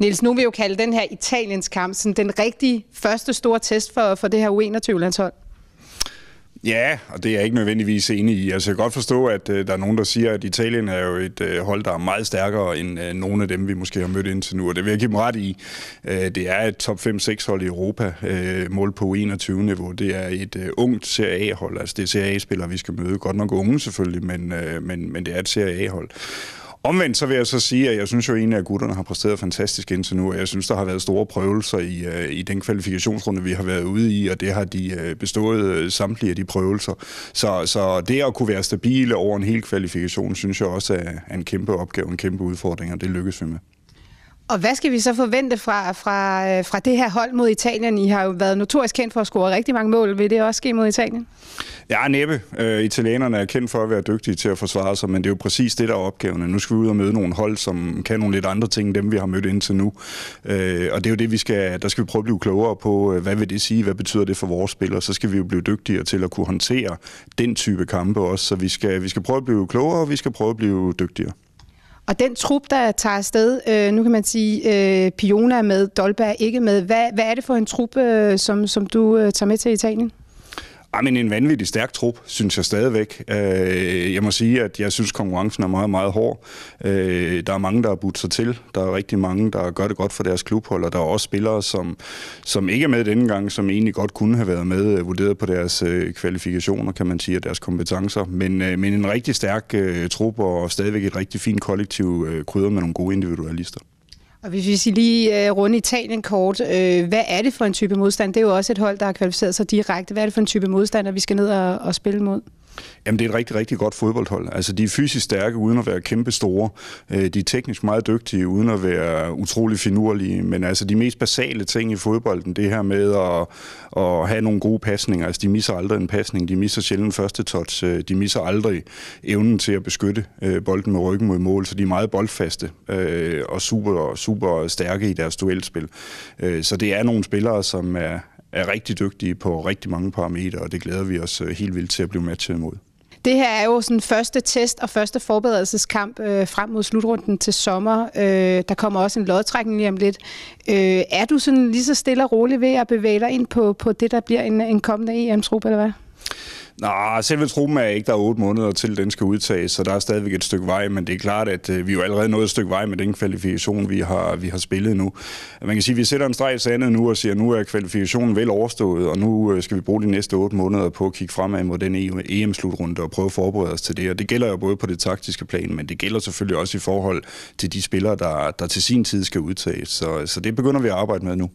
Niels, nu vil jo kalde den her Italiens kamp sådan den rigtige første store test for, for det her U21-landshold. Ja, og det er jeg ikke nødvendigvis enig i. Altså, jeg kan godt forstå, at øh, der er nogen, der siger, at Italien er jo et øh, hold, der er meget stærkere end øh, nogle af dem, vi måske har mødt indtil nu, og det vil jeg give dem ret i. Øh, det er et top 5-6 hold i Europa, øh, mål på 21-niveau. Det er et øh, ungt Serie A-hold, altså det er Serie A-spillere, vi skal møde. Godt nok unge selvfølgelig, men, øh, men, men det er et Serie A-hold. Omvendt så vil jeg så sige, at jeg synes jo, at en af gutterne har præsteret fantastisk indtil nu, og jeg synes, der har været store prøvelser i, uh, i den kvalifikationsrunde, vi har været ude i, og det har de uh, bestået uh, samtlige af de prøvelser. Så, så det at kunne være stabile over en hel kvalifikation, synes jeg også er en kæmpe opgave, en kæmpe udfordring, og det lykkes vi med. Og hvad skal vi så forvente fra, fra, fra det her hold mod Italien? I har jo været notorisk kendt for at score rigtig mange mål. Vil det også ske mod Italien? Ja, næppe. Øh, italienerne er kendt for at være dygtige til at forsvare sig, men det er jo præcis det, der er opgaven. Nu skal vi ud og møde nogle hold, som kan nogle lidt andre ting, end dem vi har mødt indtil nu. Øh, og det er jo det, vi skal, der skal vi prøve at blive klogere på, øh, hvad vil det sige, hvad betyder det for vores spillere? Så skal vi jo blive dygtigere til at kunne håndtere den type kampe også. Så vi skal, vi skal prøve at blive klogere, og vi skal prøve at blive dygtigere. Og den trup, der tager afsted, øh, nu kan man sige, øh, Piona er med, Dolberg ikke med. Hvad, hvad er det for en trup, øh, som, som du øh, tager med til Italien? men en vanvittig stærk trup, synes jeg stadigvæk. Øh, jeg må sige, at jeg synes, konkurrencen er meget, meget hård. Øh, der er mange, der har budt sig til. Der er rigtig mange, der gør det godt for deres klubhold, og der er også spillere, som, som ikke er med denne gang, som egentlig godt kunne have været med, øh, vurderet på deres øh, kvalifikationer, kan man sige, og deres kompetencer. Men, øh, men en rigtig stærk øh, trup, og stadigvæk et rigtig fint kollektiv øh, krydder med nogle gode individualister. Og hvis vi lige uh, runde Italien kort, øh, hvad er det for en type modstand? Det er jo også et hold, der har kvalificeret sig direkte. Hvad er det for en type modstander, vi skal ned og, og spille mod? Jamen, det er et rigtig, rigtig godt fodboldhold. Altså, de er fysisk stærke, uden at være kæmpe store. Øh, de er teknisk meget dygtige, uden at være utrolig finurlige. Men altså, de mest basale ting i fodbolden, det her med at, at have nogle gode pasninger. Altså, de misser aldrig en pasning. De misser sjældent første touch. Øh, de misser aldrig evnen til at beskytte øh, bolden med ryggen mod mål. Så de er meget boldfaste og super, super stærke i deres duelspil. Så det er nogle spillere, som er, er rigtig dygtige på rigtig mange parametre, og det glæder vi os øh, helt vildt til at blive matchet imod. Det her er jo sådan første test og første forberedelseskamp øh, frem mod slutrunden til sommer. Øh, der kommer også en lodtrækning lige om lidt. Øh, er du sådan lige så stille og rolig ved at bevæge dig ind på, på det, der bliver en, en kommende EM-trup, eller hvad? Nå, selve truppen er ikke der 8 otte måneder til, den skal udtages, så der er stadigvæk et stykke vej, men det er klart, at øh, vi jo allerede nået et stykke vej med den kvalifikation, vi har, vi har spillet nu. Man kan sige, at vi sætter en streg i sandet nu og siger, at nu er kvalifikationen vel overstået, og nu øh, skal vi bruge de næste otte måneder på at kigge fremad mod den EM-slutrunde e og prøve at forberede os til det. Og det gælder jo både på det taktiske plan, men det gælder selvfølgelig også i forhold til de spillere, der, der til sin tid skal udtages. Så, så det begynder vi at arbejde med nu.